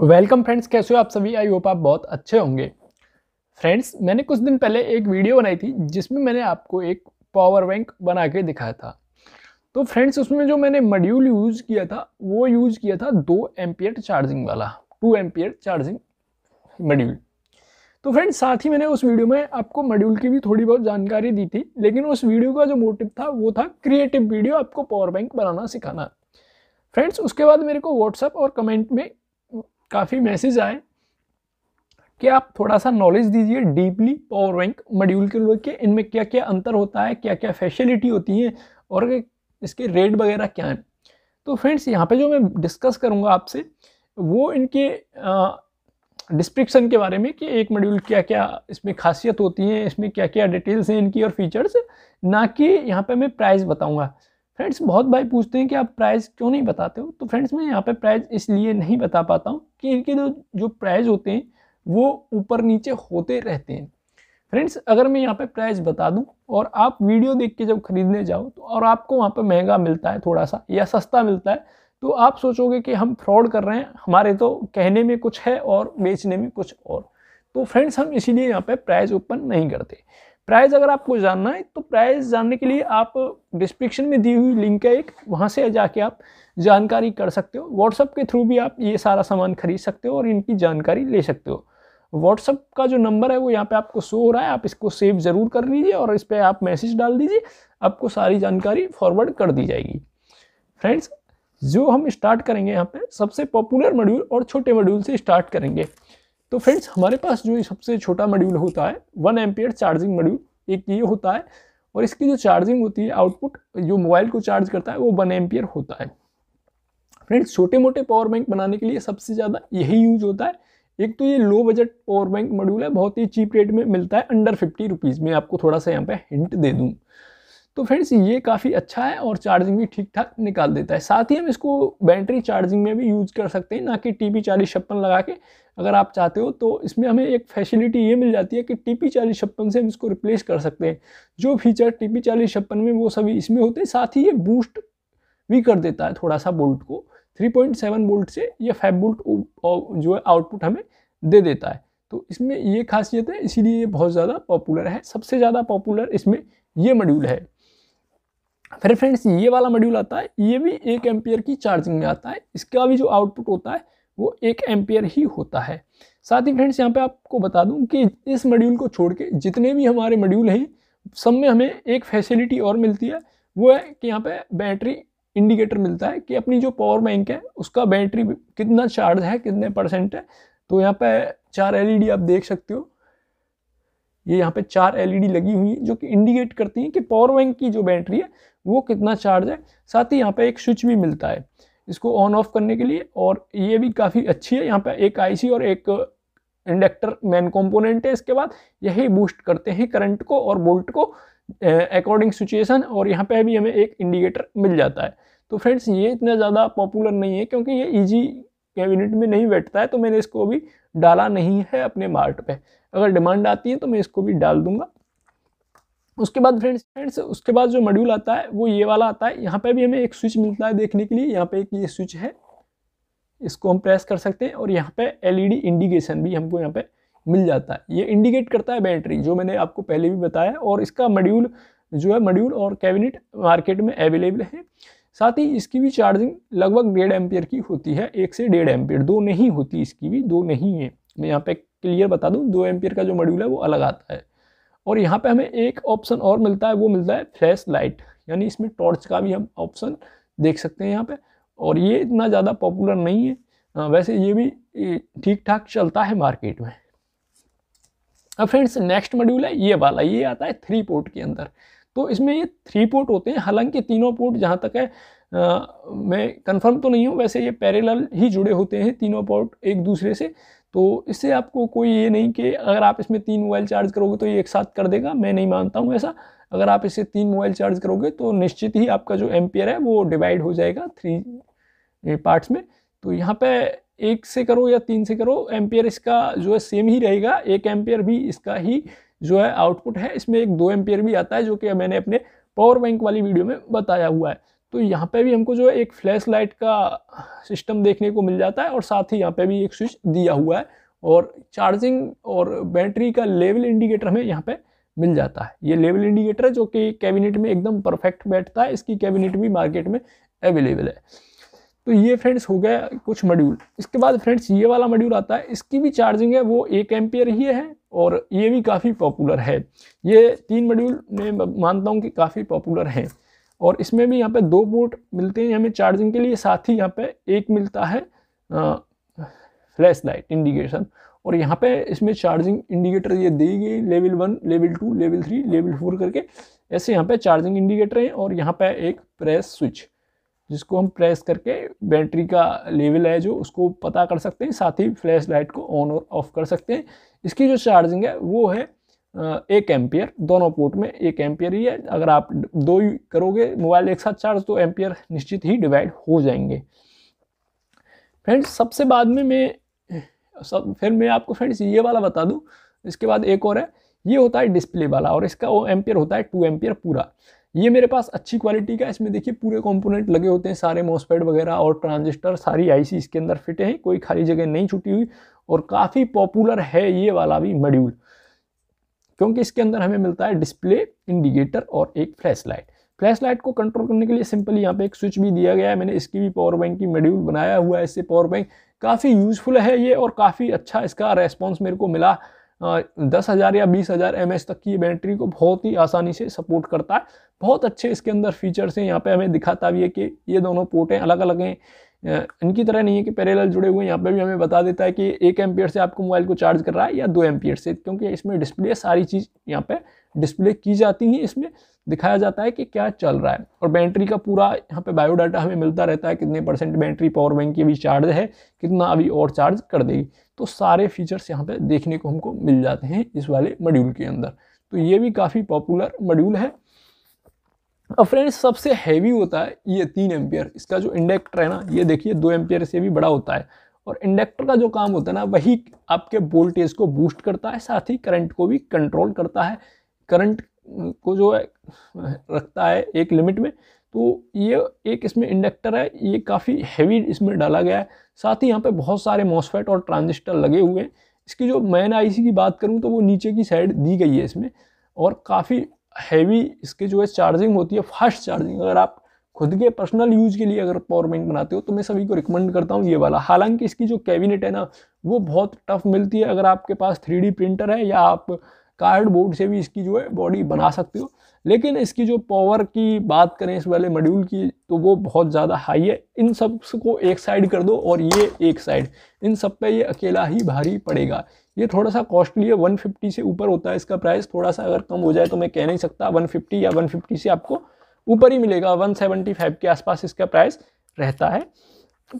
welcome friends कैसे हो आप सभी आई होप आप बहुत अच्छे होंगे फ्रेंड्स मैंने कुछ दिन पहले एक वीडियो बनाई थी जिसमें मैंने आपको एक पावर बैंक बना के दिखाया था तो फ्रेंड्स उसमें जो मैंने मॉड्यूल यूज़ किया था वो यूज़ किया था दो एम्पियर चार्जिंग वाला टू एम्पियर चार्जिंग मॉड्यूल तो फ्रेंड्स साथ ही मैंने उस वीडियो में आपको मॉड्यूल की भी थोड़ी बहुत जानकारी दी थी लेकिन उस वीडियो का जो मोटिव था वो था क्रिएटिव वीडियो आपको पावर बैंक बनाना सिखाना फ्रेंड्स उसके बाद मेरे को व्हाट्सअप और कमेंट में काफ़ी मैसेज आए कि आप थोड़ा सा नॉलेज दीजिए डीपली पावर बैंक मॉड्यूल के लोग के इनमें क्या क्या अंतर होता है क्या क्या फैसिलिटी होती है और इसके रेट वगैरह क्या हैं तो फ्रेंड्स यहाँ पे जो मैं डिस्कस करूँगा आपसे वो इनके डिस्क्रिप्शन के बारे में कि एक मॉड्यूल क्या क्या इसमें खासियत होती है इसमें क्या क्या डिटेल्स हैं इनकी और फीचर्स ना कि यहाँ पर मैं प्राइस बताऊँगा फ्रेंड्स बहुत भाई पूछते हैं कि आप प्राइस क्यों नहीं बताते हो तो फ्रेंड्स मैं यहाँ पे प्राइस इसलिए नहीं बता पाता हूँ कि इनके जो जो प्राइस होते हैं वो ऊपर नीचे होते रहते हैं फ्रेंड्स अगर मैं यहाँ पे प्राइस बता दूँ और आप वीडियो देख के जब खरीदने जाओ तो और आपको वहाँ पर महंगा मिलता है थोड़ा सा या सस्ता मिलता है तो आप सोचोगे कि हम फ्रॉड कर रहे हैं हमारे तो कहने में कुछ है और बेचने में कुछ और तो फ्रेंड्स हम इसीलिए यहाँ पे प्राइज ओपन नहीं करते प्राइस अगर आपको जानना है तो प्राइस जानने के लिए आप डिस्क्रिप्शन में दी हुई लिंक है एक वहाँ से जाके आप जानकारी कर सकते हो व्हाट्सअप के थ्रू भी आप ये सारा सामान खरीद सकते हो और इनकी जानकारी ले सकते हो व्हाट्सअप का जो नंबर है वो यहाँ पे आपको शो हो रहा है आप इसको सेव ज़रूर कर लीजिए और इस पर आप मैसेज डाल दीजिए आपको सारी जानकारी फॉरवर्ड कर दी जाएगी फ्रेंड्स जो हम स्टार्ट करेंगे यहाँ पे सबसे पॉपुलर मॉड्यूल और छोटे मॉड्यूल से स्टार्ट करेंगे तो फ्रेंड्स हमारे पास जो सबसे छोटा मॉड्यूल होता है वन एम्पियर चार्जिंग मॉड्यूल एक ये होता है और इसकी जो चार्जिंग होती है आउटपुट जो मोबाइल को चार्ज करता है वो वन एम्पियर होता है फ्रेंड्स छोटे मोटे पावर बैंक बनाने के लिए सबसे ज़्यादा यही यूज होता है एक तो ये low budget power bank module है बहुत ही चीप रेट में मिलता है अंडर फिफ्टी रुपीज़ में आपको थोड़ा सा यहाँ पे हिंट दे दूँ तो फ्रेंड्स ये काफ़ी अच्छा है और चार्जिंग भी ठीक ठाक निकाल देता है साथ ही हम इसको बैटरी चार्जिंग में भी यूज़ कर सकते हैं ना कि टी पी चालीस छप्पन लगा के अगर आप चाहते हो तो इसमें हमें एक फैसिलिटी ये मिल जाती है कि टी पी चालीस छप्पन से हम इसको रिप्लेस कर सकते हैं जो फीचर टी पी चालीस छप्पन में वो सभी इसमें होते हैं साथ ही ये बूस्ट भी कर देता है थोड़ा सा बोल्ट को 3.7 बोल्ट से ये फाइव बोल्ट जो है आउटपुट हमें दे देता है तो इसमें ये खासियत है इसीलिए ये बहुत ज़्यादा पॉपुलर है सबसे ज़्यादा पॉपुलर इसमें ये मॉड्यूल है फिर फ्रेंड्स ये वाला मॉड्यूल आता है ये भी एक एम्पियर की चार्जिंग में आता है इसका भी जो आउटपुट होता है वो एक एम्पियर ही होता है साथ ही फ्रेंड्स यहाँ पे आपको बता दूँ कि इस मॉड्यूल को छोड़ के जितने भी हमारे मॉड्यूल हैं सब में हमें एक फैसिलिटी और मिलती है वो है कि यहाँ पे बैटरी इंडिकेटर मिलता है कि अपनी जो पावर बैंक है उसका बैटरी कितना चार्ज है कितने परसेंट है तो यहाँ पे चार एलईडी आप देख सकते हो ये यहाँ पे चार एलईडी लगी हुई है जो कि इंडिकेट करती हैं कि पावर बैंक की जो बैटरी है वो कितना चार्ज है साथ ही यहाँ पे एक स्विच भी मिलता है इसको ऑन ऑफ करने के लिए और ये भी काफ़ी अच्छी है यहाँ पे एक आईसी और एक इंडक्टर मेन कंपोनेंट है इसके बाद यही बूस्ट करते हैं करंट को और बोल्ट को अकॉर्डिंग सिचुएशन और यहाँ पे भी हमें एक इंडिकेटर मिल जाता है तो फ्रेंड्स ये इतना ज़्यादा पॉपुलर नहीं है क्योंकि ये ईजी कैबिनेट में नहीं बैठता है तो मैंने इसको अभी डाला नहीं है अपने मार्ट पे अगर डिमांड आती है तो मैं इसको भी डाल दूंगा उसके बाद फ्रेंड्स फ्रेंड्स उसके बाद जो मॉड्यूल आता है वो ये वाला आता है यहाँ पे भी हमें एक स्विच मिलता है देखने के लिए यहाँ पे एक ये स्विच है इसको हम प्रेस कर सकते हैं और यहाँ पे एलईडी इंडिकेशन e भी हमको यहाँ पे मिल जाता है ये इंडिकेट करता है बैटरी जो मैंने आपको पहले भी बताया और इसका मड्यूल जो है मॉड्यूल और कैबिनेट मार्केट में अवेलेबल है साथ ही इसकी भी चार्जिंग लगभग डेढ़ एम्पियर की होती है एक से डेढ़ एम्पियर दो नहीं होती इसकी भी दो नहीं है मैं यहाँ पे क्लियर बता दूँ दो एम्पियर का जो मॉड्यूल है वो अलग आता है और यहाँ पे हमें एक ऑप्शन और मिलता है वो मिलता है फ्लैश लाइट यानी इसमें टॉर्च का भी हम ऑप्शन देख सकते हैं यहाँ पे और ये इतना ज़्यादा पॉपुलर नहीं है हाँ, वैसे ये भी ठीक ठाक चलता है मार्केट में अब फ्रेंड्स नेक्स्ट मॉड्यूल है ये वाला ये आता है थ्री पोर्ट के अंदर तो इसमें ये थ्री पोर्ट होते हैं हालांकि तीनों पोर्ट जहाँ तक है आ, मैं कंफर्म तो नहीं हूँ वैसे ये पैरेलल ही जुड़े होते हैं तीनों पोर्ट एक दूसरे से तो इससे आपको कोई ये नहीं कि अगर आप इसमें तीन मोबाइल चार्ज करोगे तो ये एक साथ कर देगा मैं नहीं मानता हूँ ऐसा अगर आप इससे तीन मोबाइल चार्ज करोगे तो निश्चित ही आपका जो एम्पियर है वो डिवाइड हो जाएगा थ्री पार्ट्स में तो यहाँ पे एक से करो या तीन से करो एम्पियर इसका जो है सेम ही रहेगा एक एम्पियर भी इसका ही जो है आउटपुट है इसमें एक दो एम्पियर भी आता है जो कि मैंने अपने पावर बैंक वाली वीडियो में बताया हुआ है तो यहाँ पे भी हमको जो है एक फ्लैश लाइट का सिस्टम देखने को मिल जाता है और साथ ही यहाँ पे भी एक स्विच दिया हुआ है और चार्जिंग और बैटरी का लेवल इंडिकेटर हमें यहाँ पे मिल जाता है ये लेवल इंडिकेटर है जो कि कैबिनेट में एकदम परफेक्ट बैठता है इसकी कैबिनेट भी मार्केट में अवेलेबल है तो ये फ्रेंड्स हो गया कुछ मॉड्यूल इसके बाद फ्रेंड्स ये वाला मॉड्यूल आता है इसकी भी चार्जिंग है वो एक एम्पियर ही है और ये भी काफ़ी पॉपुलर है ये तीन मॉड्यूल मैं मानता हूँ कि काफ़ी पॉपुलर हैं और इसमें भी यहाँ पे दो पोर्ट मिलते हैं हमें चार्जिंग के लिए साथ ही यहाँ पे एक मिलता है फ्लैश लाइट इंडिकेशन और यहाँ पे इसमें चार्जिंग इंडिकेटर ये दी गई level one level two level three level four करके ऐसे यहाँ पे चार्जिंग इंडिकेटर हैं और यहाँ पे एक प्रेस स्विच जिसको हम प्रेस करके बैटरी का लेवल है जो उसको पता कर सकते हैं साथ ही फ्लैश लाइट को ऑन और ऑफ कर सकते हैं इसकी जो चार्जिंग है वो है एक एम्पियर दोनों पोर्ट में एक एम्पियर ही है अगर आप दो ही करोगे मोबाइल एक साथ चार्ज तो एम्पियर निश्चित ही डिवाइड हो जाएंगे फ्रेंड्स सबसे बाद में मैं सब फिर मैं आपको फ्रेंड्स ये वाला बता दूँ इसके बाद एक और है ये होता है डिस्प्ले वाला और इसका वो एम्पियर होता है टू एम्पियर पूरा ये मेरे पास अच्छी क्वालिटी का इसमें देखिए पूरे कंपोनेंट लगे होते हैं सारे मोसपैड वगैरह और ट्रांजिस्टर सारी आईसी इसके अंदर फिट हैं कोई खाली जगह नहीं छुटी हुई और काफ़ी पॉपुलर है ये वाला भी मॉड्यूल क्योंकि इसके अंदर हमें मिलता है डिस्प्ले इंडिकेटर और एक फ्लैश लाइट फ्लैश लाइट को कंट्रोल करने के लिए सिंपली यहाँ पे एक स्विच भी दिया गया है मैंने इसकी भी पावर बैंक की मेड्यूल बनाया हुआ है इससे पावर बैंक काफ़ी यूजफुल है ये और काफ़ी अच्छा इसका रेस्पॉन्स मेरे को मिला दस हज़ार या बीस हज़ार एम तक की ये बैटरी को बहुत ही आसानी से सपोर्ट करता है बहुत अच्छे इसके अंदर फीचर्स हैं यहाँ पे हमें दिखाता भी है कि ये दोनों पोर्टें अलग अलग हैं इनकी तरह नहीं है कि पैरेलल जुड़े हुए हैं यहाँ पे भी हमें बता देता है कि एक एम्पियर से आपको मोबाइल को चार्ज कर रहा है या दो एम्पियर से क्योंकि इसमें डिस्प्ले सारी चीज़ यहाँ पे डिस्प्ले की जाती है इसमें दिखाया जाता है कि क्या चल रहा है और बैटरी का पूरा यहाँ पे बायोडाटा हमें मिलता रहता है कितने परसेंट बैटरी पावर बैंक की अभी चार्ज है कितना अभी और चार्ज कर देगी तो सारे फीचर्स यहाँ पर देखने को हमको मिल जाते हैं इस वाले मॉड्यूल के अंदर तो ये भी काफ़ी पॉपुलर मॉड्यूल है अब फ्रेंड्स सबसे हैवी होता है ये तीन एम्पियर इसका जो इंडेक्टर है ना ये देखिए दो एम्पियर से भी बड़ा होता है और इंडक्टर का जो काम होता है ना वही आपके वोल्टेज को बूस्ट करता है साथ ही करंट को भी कंट्रोल करता है करंट को जो है रखता है एक लिमिट में तो ये एक इसमें इंडक्टर है ये काफ़ी हैवी इसमें डाला गया है साथ ही यहाँ पे बहुत सारे मॉसफेट और ट्रांजिस्टर लगे हुए हैं इसकी जो मैन आईसी की बात करूँ तो वो नीचे की साइड दी गई है इसमें और काफ़ी हैवी इसके जो है चार्जिंग होती है फास्ट चार्जिंग अगर आप खुद के पर्सनल यूज के लिए अगर पावर बैंक बनाते हो तो मैं सभी को रिकमेंड करता हूँ ये वाला हालांकि इसकी जो कैबिनेट है ना वो बहुत टफ मिलती है अगर आपके पास थ्री प्रिंटर है या आप कार्डबोर्ड से भी इसकी जो है बॉडी बना सकते हो लेकिन इसकी जो पावर की बात करें इस वाले मॉड्यूल की तो वो बहुत ज़्यादा हाई है इन सब को एक साइड कर दो और ये एक साइड इन सब पे ये अकेला ही भारी पड़ेगा ये थोड़ा सा कॉस्टली है 150 से ऊपर होता है इसका प्राइस थोड़ा सा अगर कम हो जाए तो मैं कह नहीं सकता 150 या 150 से आपको ऊपर ही मिलेगा फाइव के आसपास इसका प्राइस रहता है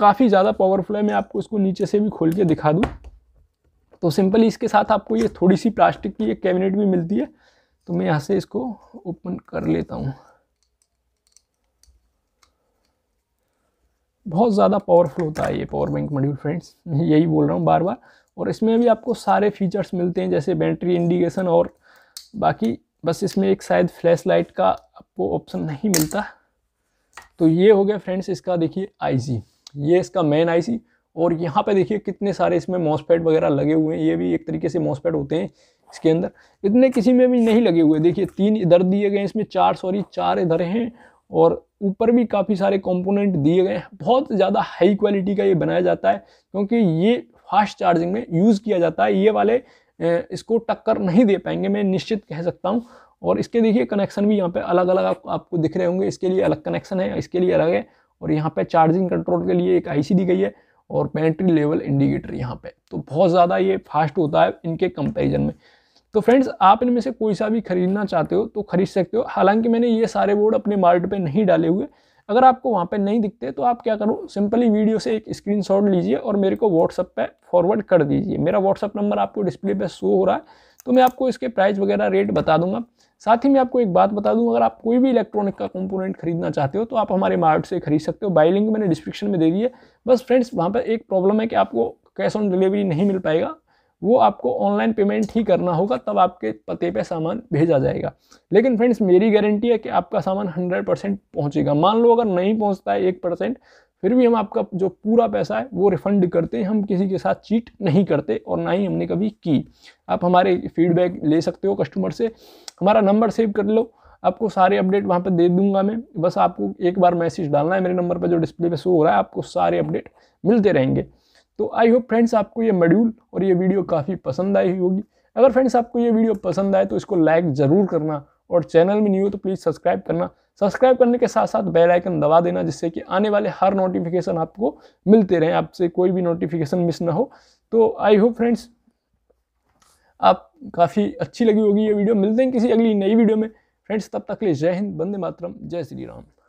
काफ़ी ज़्यादा पावरफुल है मैं आपको इसको नीचे से भी खोल के दिखा दूँ तो सिंपली इसके साथ आपको ये थोड़ी सी प्लास्टिक की एक कैबिनेट भी मिलती है तो मैं यहाँ से इसको ओपन कर लेता हूँ बहुत ज़्यादा पावरफुल होता है ये पावर बैंक मॉड्यूल फ्रेंड्स यही बोल रहा हूँ बार बार और इसमें भी आपको सारे फीचर्स मिलते हैं जैसे बैटरी इंडिकेशन और बाकी बस इसमें एक शायद फ्लैश लाइट का आपको ऑप्शन नहीं मिलता तो ये हो गया फ्रेंड्स इसका देखिए आईसी ये इसका मेन आईसी और यहाँ पे देखिए कितने सारे इसमें मॉसपैड वगैरह लगे हुए हैं ये भी एक तरीके से मॉसपैड होते हैं इसके अंदर इतने किसी में भी नहीं लगे हुए देखिए तीन इधर दिए गए इसमें चार सॉरी चार इधर हैं और ऊपर भी काफ़ी सारे कंपोनेंट दिए गए हैं बहुत ज़्यादा हाई क्वालिटी का ये बनाया जाता है क्योंकि ये फास्ट चार्जिंग में यूज़ किया जाता है ये वाले इसको टक्कर नहीं दे पाएंगे मैं निश्चित कह सकता हूँ और इसके देखिए कनेक्शन भी यहाँ पर अलग अलग आप, आपको दिख रहे होंगे इसके लिए अलग कनेक्शन है इसके लिए अलग है और यहाँ पर चार्जिंग कंट्रोल के लिए एक आई दी गई है और पेंट्री लेवल इंडिकेटर यहाँ पे तो बहुत ज़्यादा ये फास्ट होता है इनके कंपैरिजन में तो फ्रेंड्स आप इनमें से कोई सा भी खरीदना चाहते हो तो खरीद सकते हो हालांकि मैंने ये सारे बोर्ड अपने मार्ट पे नहीं डाले हुए अगर आपको वहाँ पे नहीं दिखते तो आप क्या करो सिंपली वीडियो से एक स्क्रीन लीजिए और मेरे को व्हाट्सअप पे फॉरवर्ड कर दीजिए मेरा व्हाट्सअप नंबर आपको डिस्प्ले पर शो हो रहा है तो मैं आपको इसके प्राइस वगैरह रेट बता दूंगा साथ ही मैं आपको एक बात बता दूं अगर आप कोई भी इलेक्ट्रॉनिक का कंपोनेंट खरीदना चाहते हो तो आप हमारे मार्ट से खरीद सकते हो बाई लिंक मैंने डिस्क्रिप्शन में दे दी है बस फ्रेंड्स वहाँ पर एक प्रॉब्लम है कि आपको कैश ऑन डिलीवरी नहीं मिल पाएगा वो आपको ऑनलाइन पेमेंट ही करना होगा तब आपके पते पे सामान भेजा जाएगा लेकिन फ्रेंड्स मेरी गारंटी है कि आपका सामान 100 परसेंट पहुँचेगा मान लो अगर नहीं पहुँचता है एक परसेंट फिर भी हम आपका जो पूरा पैसा है वो रिफंड करते हैं हम किसी के साथ चीट नहीं करते और ना ही हमने कभी की आप हमारे फीडबैक ले सकते हो कस्टमर से हमारा नंबर सेव कर लो आपको सारे अपडेट वहाँ पर दे दूंगा मैं बस आपको एक बार मैसेज डालना है मेरे नंबर पर जो डिस्प्ले पे शो हो रहा है आपको सारे अपडेट मिलते रहेंगे तो आई होप फ्रेंड्स आपको ये मॉड्यूल और ये वीडियो काफ़ी पसंद आई होगी अगर फ्रेंड्स आपको ये वीडियो पसंद आए तो इसको लाइक ज़रूर करना और चैनल में न्यू हो तो प्लीज़ सब्सक्राइब करना सब्सक्राइब करने के साथ साथ बेल आइकन दबा देना जिससे कि आने वाले हर नोटिफिकेशन आपको मिलते रहें आपसे कोई भी नोटिफिकेशन मिस ना हो तो आई होप फ्रेंड्स आप काफ़ी अच्छी लगी होगी ये वीडियो मिलते हैं किसी अगली नई वीडियो में फ्रेंड्स तब तक ले लिए जय हिंद बंदे मातरम जय श्री राम